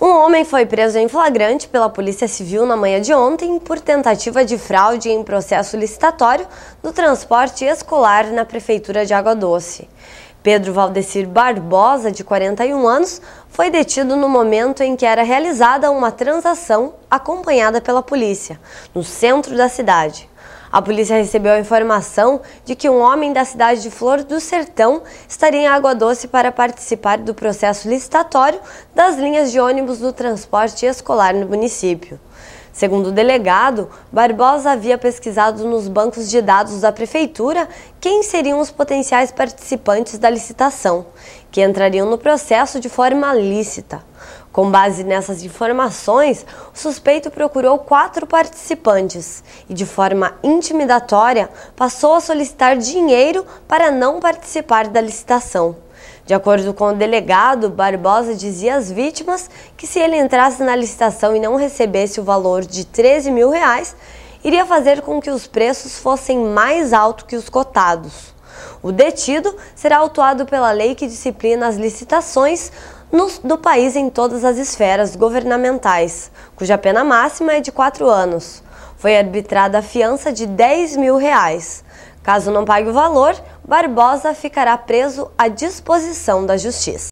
Um homem foi preso em flagrante pela Polícia Civil na manhã de ontem por tentativa de fraude em processo licitatório do transporte escolar na Prefeitura de Água Doce. Pedro Valdecir Barbosa, de 41 anos, foi detido no momento em que era realizada uma transação acompanhada pela polícia, no centro da cidade. A polícia recebeu a informação de que um homem da cidade de Flor do Sertão estaria em Água Doce para participar do processo licitatório das linhas de ônibus do transporte escolar no município. Segundo o delegado, Barbosa havia pesquisado nos bancos de dados da prefeitura quem seriam os potenciais participantes da licitação, que entrariam no processo de forma lícita. Com base nessas informações, o suspeito procurou quatro participantes e, de forma intimidatória, passou a solicitar dinheiro para não participar da licitação. De acordo com o delegado, Barbosa dizia às vítimas que se ele entrasse na licitação e não recebesse o valor de 13 mil reais, iria fazer com que os preços fossem mais altos que os cotados. O detido será autuado pela lei que disciplina as licitações no, do país em todas as esferas governamentais, cuja pena máxima é de 4 anos. Foi arbitrada a fiança de 10 mil reais. Caso não pague o valor, Barbosa ficará preso à disposição da Justiça.